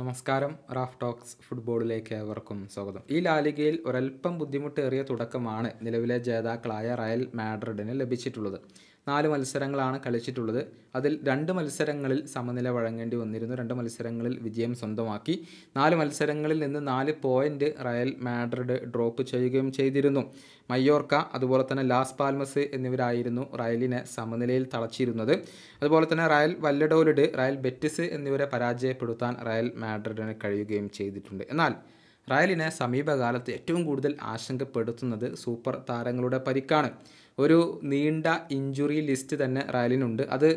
നമസ്കാരം Raf talks ഫുട്ബോളിലേക്ക് ഏവർക്കും സ്വാഗതം ഈ ലാലികയിൽ ഒരൽപ്പം ബുദ്ധിമുട്ടേറിയ തുടക്കമാണ് നിലവിലെ ജേതാക്കളായ റയൽ മാഡ്രിഡിന് ലഭിച്ചിട്ടുള്ളത് നാല് മത്സരങ്ങളാണ് കളിച്ചിട്ടുള്ളത് അതിൽ രണ്ട് മത്സരങ്ങളിൽ സമനില വഴങ്ങേണ്ടി വന്നിരുന്നു രണ്ട് മത്സരങ്ങളിൽ വിജയം സ്വന്തമാക്കി നാല് മത്സരങ്ങളിൽ നിന്ന് നാല് പോയിൻ്റ് റയൽ മാഡ്രിഡ് ഡ്രോപ്പ് ചെയ്യുകയും ചെയ്തിരുന്നു മയ്യോർക്ക അതുപോലെ തന്നെ ലാസ് പാൽമസ് എന്നിവരായിരുന്നു റയലിനെ സമനിലയിൽ തളച്ചിരുന്നത് അതുപോലെ തന്നെ റയൽ വല്ലഡോലിഡ് റയൽ ബെറ്റിസ് എന്നിവരെ പരാജയപ്പെടുത്താൻ റയൽ മാഡ്രിഡിന് കഴിയുകയും ചെയ്തിട്ടുണ്ട് എന്നാൽ റയലിനെ സമീപകാലത്ത് ഏറ്റവും കൂടുതൽ ആശങ്കപ്പെടുത്തുന്നത് സൂപ്പർ താരങ്ങളുടെ പരിക്കാണ് ഒരു നീണ്ട ഇഞ്ചുറി ലിസ്റ്റ് തന്നെ റയലിനുണ്ട് അത്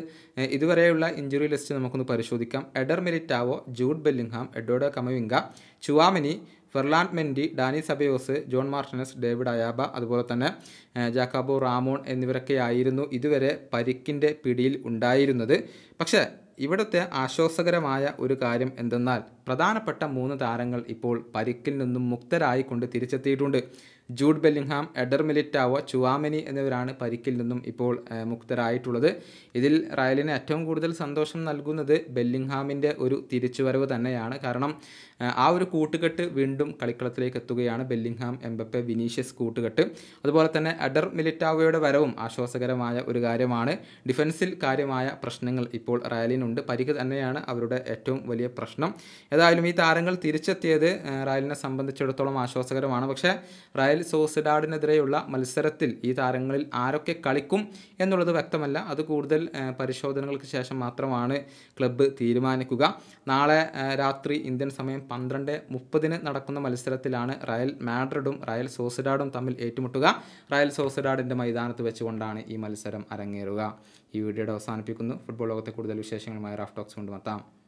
ഇതുവരെയുള്ള ഇഞ്ചുറി ലിസ്റ്റ് നമുക്കൊന്ന് പരിശോധിക്കാം എഡർ മെരിറ്റാവോ ജൂഡ് ബെല്ലിംഗ്ഹാം എഡോഡ Camavinga Tchouameni Ferland Mendy Dani Ceballos Joan Martinez David Alaba അതുപോലെ തന്നെ ജാക്കാബോ റാമോൺ എന്നിവരൊക്കെയായിരുന്നു ഇതുവരെ പരിക്കിൻ്റെ പിടിയിൽ ഉണ്ടായിരുന്നത് പക്ഷേ ഇവിടുത്തെ ആശ്വാസകരമായ ഒരു കാര്യം എന്തെന്നാൽ പ്രധാനപ്പെട്ട മൂന്ന് താരങ്ങൾ ഇപ്പോൾ പരിക്കിൽ നിന്നും മുക്തരായിക്കൊണ്ട് തിരിച്ചെത്തിയിട്ടുണ്ട് Jude Bellingham Eder Militao Tchouameni എന്നിവരാണ് പരിക്കിൽ നിന്നും ഇപ്പോൾ മുക്തരായിട്ടുള്ളത് ഇതിൽ റയലിന് ഏറ്റവും കൂടുതൽ സന്തോഷം നൽകുന്നത് ബെല്ലിംഗ്ഹാമിൻ്റെ ഒരു തിരിച്ചുവരവ് തന്നെയാണ് കാരണം ആ ഒരു കൂട്ടുകെട്ട് വീണ്ടും കളിക്കളത്തിലേക്ക് എത്തുകയാണ് ബെല്ലിംഗ്ഹാം എംബപ്പെ വിനീഷ്യസ് കൂട്ടുകെട്ട് അതുപോലെ തന്നെ എഡർ മിലിറ്റാവോയുടെ വരവും ആശ്വാസകരമായ ഒരു കാര്യമാണ് ഡിഫൻസിൽ കാര്യമായ പ്രശ്നങ്ങൾ ഇപ്പോൾ റയലിനുണ്ട് പരിക്ക് തന്നെയാണ് അവരുടെ ഏറ്റവും വലിയ പ്രശ്നം ഏതായാലും ഈ താരങ്ങൾ തിരിച്ചെത്തിയത് റയലിനെ സംബന്ധിച്ചിടത്തോളം ആശ്വാസകരമാണ് പക്ഷേ റയൽ സോസിഡാഡിനെതിരെയുള്ള മത്സരത്തിൽ ഈ താരങ്ങളിൽ ആരൊക്കെ കളിക്കും എന്നുള്ളത് വ്യക്തമല്ല അത് കൂടുതൽ പരിശോധനകൾക്ക് ശേഷം മാത്രമാണ് ക്ലബ്ബ് തീരുമാനിക്കുക നാളെ രാത്രി ഇന്ത്യൻ സമയം പന്ത്രണ്ട് മുപ്പതിന് നടക്കുന്ന മത്സരത്തിലാണ് റയൽ മാഡ്രിഡും റയൽ സോസിഡാഡും തമ്മിൽ ഏറ്റുമുട്ടുക റയൽ സോസിഡാഡിൻ്റെ മൈതാനത്ത് വെച്ചുകൊണ്ടാണ് ഈ മത്സരം അരങ്ങേറുക ഈ വീഡിയോയുടെ അവസാനിപ്പിക്കുന്നു ഫുട്ബോൾ ലോകത്തെ കൂടുതൽ വിശേഷങ്ങളുമായി റാഫ് ടോക്സ് കൊണ്ടുമെത്താം